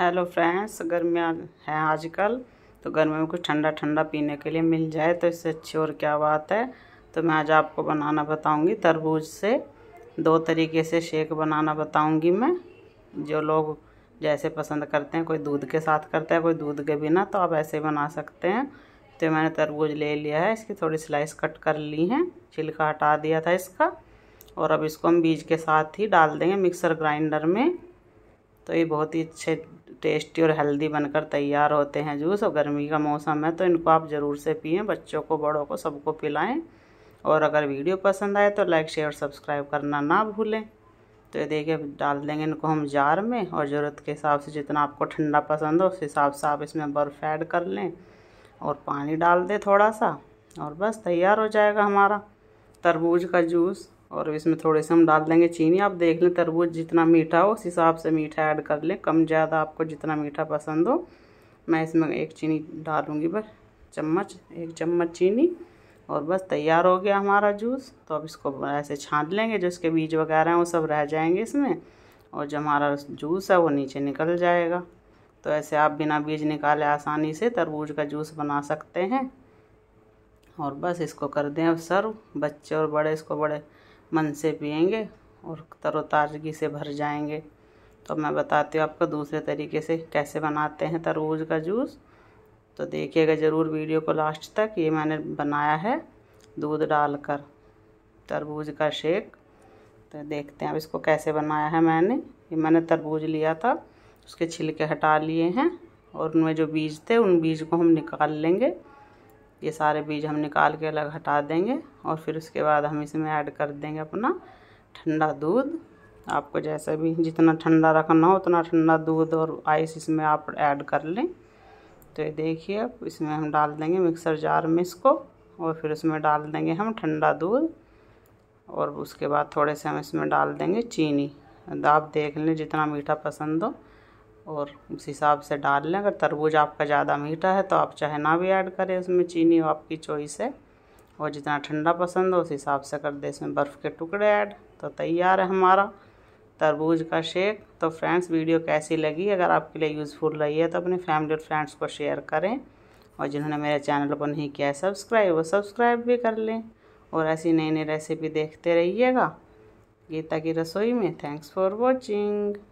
hello friends गर्मियाँ हैं आजकल तो गर्मी में कुछ ठंडा ठंडा पीने के लिए मिल जाए तो इससे अच्छी और क्या बात है तो मैं आज आपको बनाना बताऊंगी तरबूज से दो तरीके से शेक बनाना बताऊंगी मैं जो लोग जैसे पसंद करते हैं कोई दूध के साथ करता है कोई दूध के बिना तो आप ऐसे बना सकते हैं तो मैंने तरबूज ले लिया है इसकी थोड़ी स्लाइस कट कर ली है छिलका हटा दिया था इसका और अब इसको हम बीज के साथ ही डाल देंगे मिक्सर ग्राइंडर में तो ये बहुत ही अच्छे टेस्टी और हेल्दी बनकर तैयार होते हैं जूस और गर्मी का मौसम है तो इनको आप ज़रूर से पिए बच्चों को बड़ों को सबको पिलाएं और अगर वीडियो पसंद आए तो लाइक शेयर सब्सक्राइब करना ना भूलें तो ये देखिए डाल देंगे इनको हम जार में और ज़रूरत के हिसाब से जितना आपको ठंडा पसंद हो उस हिसाब से आप इसमें बर्फ़ ऐड कर लें और पानी डाल दें थोड़ा सा और बस तैयार हो जाएगा हमारा तरबूज का जूस और इसमें थोड़े से हम डाल देंगे चीनी आप देख लें तरबूज जितना मीठा हो उस हिसाब से मीठा ऐड कर लें कम ज़्यादा आपको जितना मीठा पसंद हो मैं इसमें एक चीनी डालूँगी बस चम्मच एक चम्मच चीनी और बस तैयार हो गया हमारा जूस तो अब इसको ऐसे छान लेंगे जो इसके बीज वगैरह हैं वो सब रह जाएंगे इसमें और जो हमारा जूस है वो नीचे निकल जाएगा तो ऐसे आप बिना बीज निकाले आसानी से तरबूज का जूस बना सकते हैं और बस इसको कर दें अब सर्व बच्चे और बड़े इसको बड़े मन से पियेंगे और तरोताजगी से भर जाएंगे तो मैं बताती हूँ आपको दूसरे तरीके से कैसे बनाते हैं तरबूज का जूस तो देखिएगा ज़रूर वीडियो को लास्ट तक ये मैंने बनाया है दूध डालकर तरबूज का शेक तो देखते हैं अब इसको कैसे बनाया है मैंने ये मैंने तरबूज लिया था उसके छिलके हटा लिए हैं और उनमें जो बीज थे उन बीज को हम निकाल लेंगे ये सारे बीज हम निकाल के अलग हटा देंगे और फिर उसके बाद हम इसमें ऐड कर देंगे अपना ठंडा दूध आपको जैसा भी जितना ठंडा रखना हो उतना ठंडा दूध और आइस इसमें आप ऐड कर लें तो ये देखिए अब इसमें हम डाल देंगे मिक्सर जार में इसको और फिर उसमें डाल देंगे हम ठंडा दूध और उसके बाद थोड़े से हम इसमें डाल देंगे चीनी आप देख लें जितना मीठा पसंद हो और उस हिसाब से डाल लें अगर तरबूज आपका ज़्यादा मीठा है तो आप चाहे ना भी ऐड करें उसमें चीनी हो आपकी चॉइस है और जितना ठंडा पसंद हो उस हिसाब से कर दें इसमें बर्फ़ के टुकड़े ऐड तो तैयार है हमारा तरबूज का शेक तो फ्रेंड्स वीडियो कैसी लगी अगर आपके लिए यूज़फुल रही है तो अपने फैमिली और फ्रेंड्स को शेयर करें और जिन्होंने मेरे चैनल पर नहीं किया है सब्सक्राइब वो सब्सक्राइब भी कर लें और ऐसी नई नई रेसिपी देखते रहिएगा गीता की रसोई में थैंक्स फॉर वॉचिंग